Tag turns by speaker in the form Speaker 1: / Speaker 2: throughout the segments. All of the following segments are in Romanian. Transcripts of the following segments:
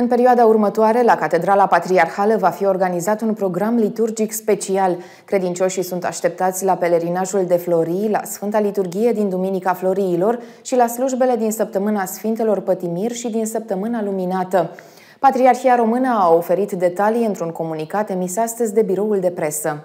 Speaker 1: În perioada următoare, la Catedrala Patriarhală va fi organizat un program liturgic special. Credincioșii sunt așteptați la pelerinajul de florii, la Sfânta Liturghie din Duminica Floriilor și la slujbele din Săptămâna Sfintelor Pătimir și din Săptămâna Luminată. Patriarhia Română a oferit detalii într-un comunicat emis astăzi de biroul de presă.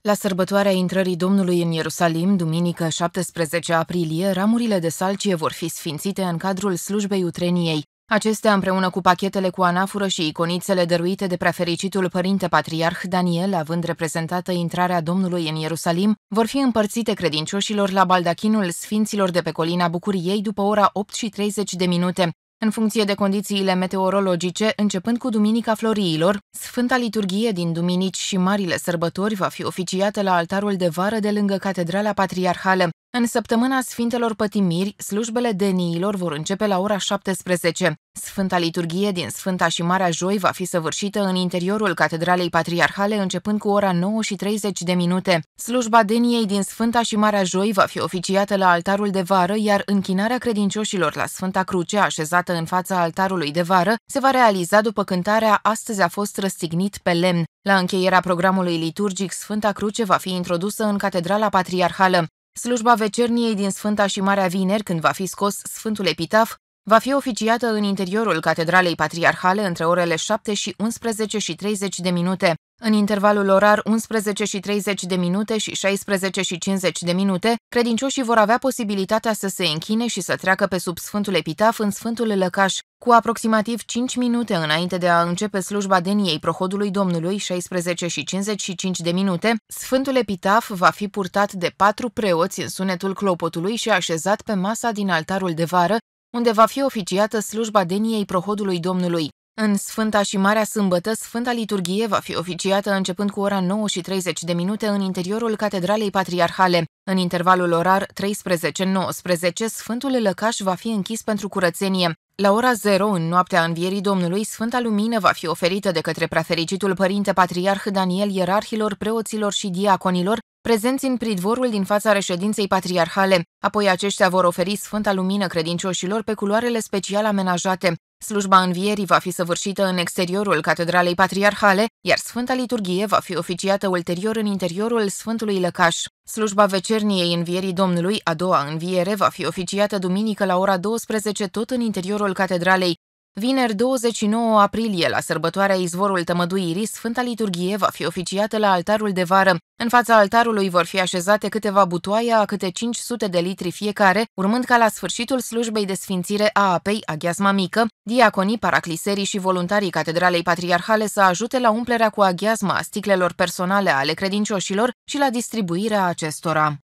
Speaker 1: La sărbătoarea intrării Domnului în Ierusalim, duminică 17 aprilie, ramurile de salcie vor fi sfințite în cadrul slujbei utreniei. Acestea, împreună cu pachetele cu anafură și iconițele dăruite de prefericitul părinte patriarh Daniel, având reprezentată intrarea Domnului în Ierusalim, vor fi împărțite credincioșilor la baldachinul Sfinților de pe colina Bucuriei după ora 8 și 30 de minute, în funcție de condițiile meteorologice, începând cu Duminica Floriilor, Sfânta Liturghie din Duminici și Marile Sărbători va fi oficiată la altarul de vară de lângă Catedrala Patriarhală. În săptămâna Sfintelor Pătimiri, slujbele deniilor vor începe la ora 17. Sfânta liturghie din Sfânta și Marea Joi va fi săvârșită în interiorul Catedralei Patriarhale începând cu ora 9 și 30 de minute. Slujba deniei din Sfânta și Marea Joi va fi oficiată la altarul de vară, iar închinarea credincioșilor la Sfânta Cruce, așezată în fața altarului de vară, se va realiza după cântarea Astăzi a fost răstignit pe lemn. La încheierea programului liturgic, Sfânta Cruce va fi introdusă în Catedrala Patriarhală. Slujba vecerniei din Sfânta și Marea Vineri, când va fi scos Sfântul Epitaf, va fi oficiată în interiorul Catedralei Patriarhale între orele 7 și 11 și 30 de minute. În intervalul orar 11 și 30 de minute și 16 și 50 de minute, credincioșii vor avea posibilitatea să se închine și să treacă pe sub Sfântul Epitaf în Sfântul Lăcaș, cu aproximativ 5 minute înainte de a începe slujba deniei prohodului Domnului, 16 și 55 de minute, Sfântul Epitaf va fi purtat de patru preoți în sunetul clopotului și așezat pe masa din altarul de vară, unde va fi oficiată slujba deniei prohodului Domnului. În Sfânta și Marea Sâmbătă, Sfânta Liturghie va fi oficiată începând cu ora 9 și 30 de minute în interiorul Catedralei Patriarhale. În intervalul orar 13-19, Sfântul Lăcaș va fi închis pentru curățenie. La ora 0, în noaptea învierii Domnului, Sfânta Lumină va fi oferită de către prefericitul Părinte Patriarh Daniel ierarhilor, preoților și diaconilor, prezenți în pridvorul din fața reședinței patriarhale. Apoi aceștia vor oferi Sfânta Lumină credincioșilor pe culoarele special amenajate. Slujba învierii va fi săvârșită în exteriorul Catedralei Patriarhale, iar Sfânta Liturghie va fi oficiată ulterior în interiorul Sfântului Lăcaș. Slujba vecerniei învierii Domnului, a doua înviere, va fi oficiată duminică la ora 12, tot în interiorul Catedralei, Vineri 29 aprilie, la sărbătoarea Izvorul Tămăduirii, Sfânta Liturghie va fi oficiată la altarul de vară. În fața altarului vor fi așezate câteva butoaie a câte 500 de litri fiecare, urmând ca la sfârșitul slujbei de sfințire a apei, aghiazma mică, diaconii, paracliserii și voluntarii Catedralei Patriarhale să ajute la umplerea cu aghiazma a sticlelor personale ale credincioșilor și la distribuirea acestora.